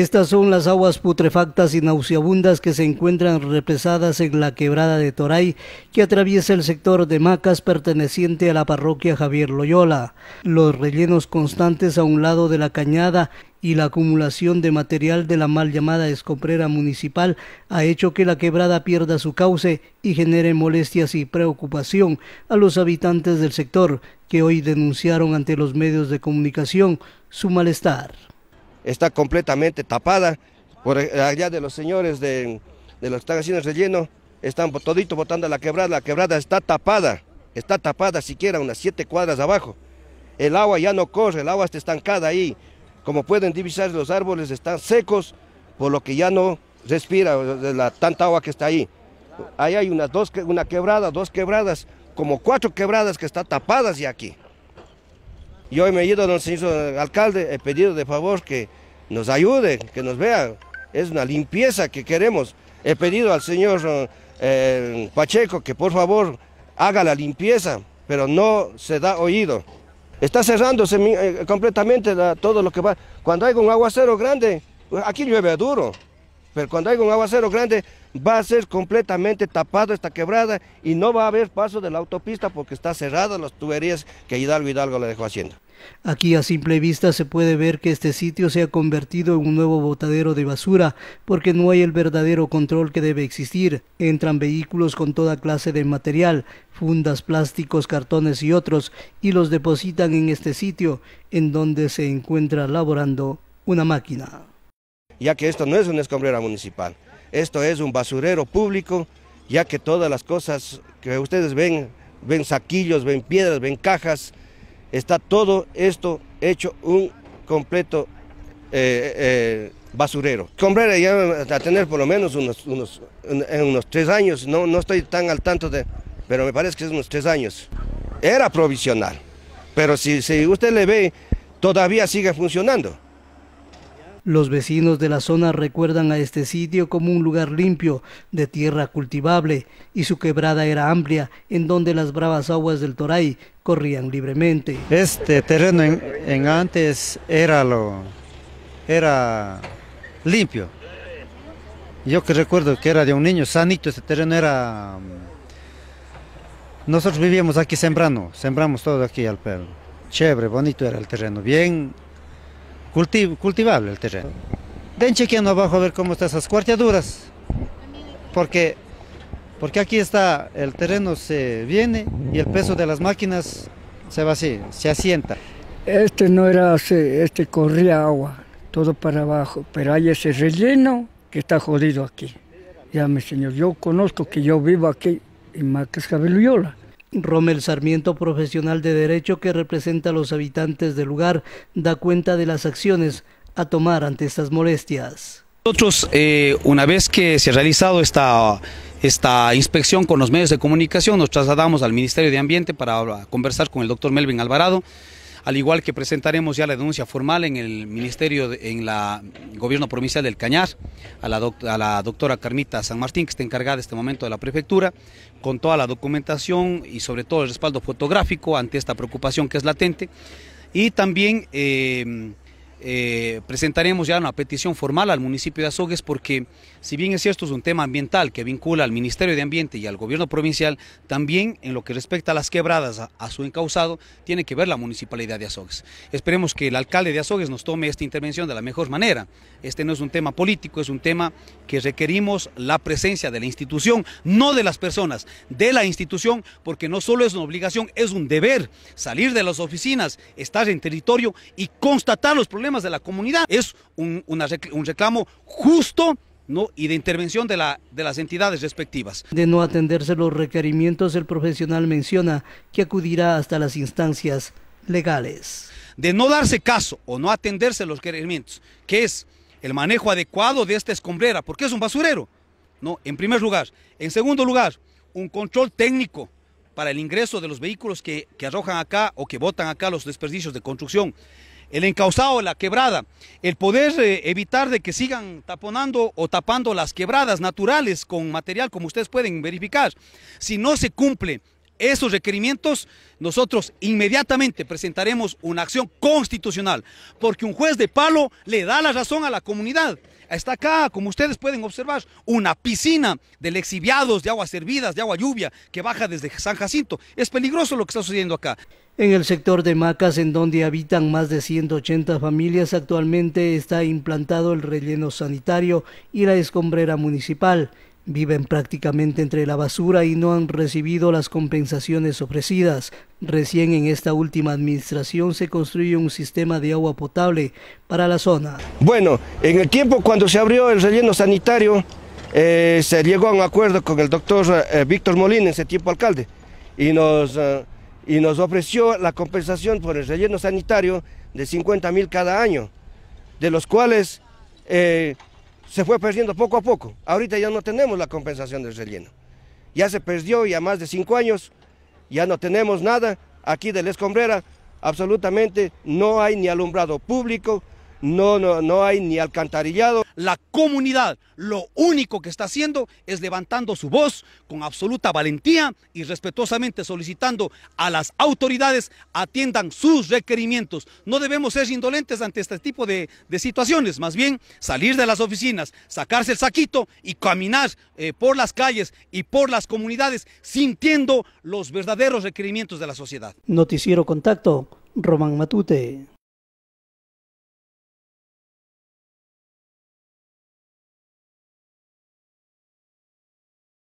Estas son las aguas putrefactas y nauseabundas que se encuentran represadas en la quebrada de Toray, que atraviesa el sector de Macas perteneciente a la parroquia Javier Loyola. Los rellenos constantes a un lado de la cañada y la acumulación de material de la mal llamada escombrera municipal ha hecho que la quebrada pierda su cauce y genere molestias y preocupación a los habitantes del sector, que hoy denunciaron ante los medios de comunicación su malestar está completamente tapada. Por e, allá de los señores de, de los que están haciendo el relleno, están todito botando la quebrada, la quebrada está tapada, está tapada siquiera unas siete cuadras abajo. El agua ya no corre, el agua está estancada ahí. Como pueden divisar, los árboles están secos, por lo que ya no respira la tanta agua que está ahí. Ahí hay unas dos, una quebrada, dos quebradas, como cuatro quebradas que están tapadas ya aquí. ...y hoy me he ido don señor alcalde, he pedido de favor que nos ayude, que nos vea. Es una limpieza que queremos. He pedido al señor eh, Pacheco que por favor haga la limpieza, pero no se da oído. Está cerrándose eh, completamente todo lo que va. Cuando hay un aguacero grande, aquí llueve duro. Pero cuando hay un aguacero grande, va a ser completamente tapado esta quebrada y no va a haber paso de la autopista porque está cerrada las tuberías que Hidalgo Hidalgo le dejó haciendo. Aquí a simple vista se puede ver que este sitio se ha convertido en un nuevo botadero de basura porque no hay el verdadero control que debe existir. Entran vehículos con toda clase de material, fundas, plásticos, cartones y otros, y los depositan en este sitio en donde se encuentra laborando una máquina ya que esto no es una escombrera municipal, esto es un basurero público, ya que todas las cosas que ustedes ven, ven saquillos, ven piedras, ven cajas, está todo esto hecho un completo eh, eh, basurero. Escombrera ya a tener por lo menos unos, en unos tres años, no, no estoy tan al tanto de, pero me parece que es unos tres años. Era provisional, pero si, si usted le ve, todavía sigue funcionando. Los vecinos de la zona recuerdan a este sitio como un lugar limpio, de tierra cultivable, y su quebrada era amplia, en donde las bravas aguas del Toray corrían libremente. Este terreno en, antes era lo era limpio. Yo que recuerdo que era de un niño sanito, este terreno era... Mm, nosotros vivíamos aquí sembrando, sembramos todo aquí al perro. Chévere, bonito era el terreno, bien cultivable el terreno. Den chequeando abajo a ver cómo están esas cuarteaduras, porque, porque aquí está, el terreno se viene y el peso de las máquinas se va así, se asienta. Este no era este corría agua, todo para abajo, pero hay ese relleno que está jodido aquí. Ya, mi señor, yo conozco que yo vivo aquí en Marques Viola. Romel Sarmiento, profesional de Derecho que representa a los habitantes del lugar, da cuenta de las acciones a tomar ante estas molestias. Nosotros, eh, una vez que se ha realizado esta, esta inspección con los medios de comunicación, nos trasladamos al Ministerio de Ambiente para conversar con el doctor Melvin Alvarado, al igual que presentaremos ya la denuncia formal en el Ministerio, en la Gobierno Provincial del Cañar a la, la doctora Carmita San Martín, que está encargada en este momento de la prefectura, con toda la documentación y sobre todo el respaldo fotográfico ante esta preocupación que es latente. Y también... Eh, eh, presentaremos ya una petición formal al municipio de Azogues porque si bien es cierto es un tema ambiental que vincula al Ministerio de Ambiente y al gobierno provincial, también en lo que respecta a las quebradas a, a su encausado tiene que ver la municipalidad de Azogues. Esperemos que el alcalde de Azogues nos tome esta intervención de la mejor manera. Este no es un tema político, es un tema que requerimos la presencia de la institución, no de las personas, de la institución, porque no solo es una obligación, es un deber salir de las oficinas, estar en territorio y constatar los problemas de la comunidad. Es un, un reclamo justo ¿no? y de intervención de, la, de las entidades respectivas. De no atenderse los requerimientos, el profesional menciona que acudirá hasta las instancias legales. De no darse caso o no atenderse los requerimientos, que es el manejo adecuado de esta escombrera, porque es un basurero, ¿no? en primer lugar. En segundo lugar, un control técnico para el ingreso de los vehículos que, que arrojan acá o que botan acá los desperdicios de construcción el encauzado, la quebrada, el poder eh, evitar de que sigan taponando o tapando las quebradas naturales con material como ustedes pueden verificar. Si no se cumple esos requerimientos, nosotros inmediatamente presentaremos una acción constitucional, porque un juez de palo le da la razón a la comunidad. Está acá, como ustedes pueden observar, una piscina de lexiviados, de aguas hervidas, de agua lluvia, que baja desde San Jacinto. Es peligroso lo que está sucediendo acá. En el sector de Macas, en donde habitan más de 180 familias, actualmente está implantado el relleno sanitario y la escombrera municipal. Viven prácticamente entre la basura y no han recibido las compensaciones ofrecidas. Recién en esta última administración se construye un sistema de agua potable para la zona. Bueno, en el tiempo cuando se abrió el relleno sanitario, eh, se llegó a un acuerdo con el doctor eh, Víctor Molina, en ese tiempo alcalde, y nos, eh, y nos ofreció la compensación por el relleno sanitario de 50 mil cada año, de los cuales se fue perdiendo poco a poco. Ahorita ya no tenemos la compensación del relleno. Ya se perdió ya más de cinco años, ya no tenemos nada. Aquí de la escombrera absolutamente no hay ni alumbrado público, no, no, no hay ni alcantarillado. La comunidad lo único que está haciendo es levantando su voz con absoluta valentía y respetuosamente solicitando a las autoridades atiendan sus requerimientos. No debemos ser indolentes ante este tipo de, situaciones, más bien salir de las oficinas, sacarse el saquito y caminar eh, por las calles y por las comunidades sintiendo los verdaderos requerimientos de la sociedad. Noticiero Contacto, Román Matute.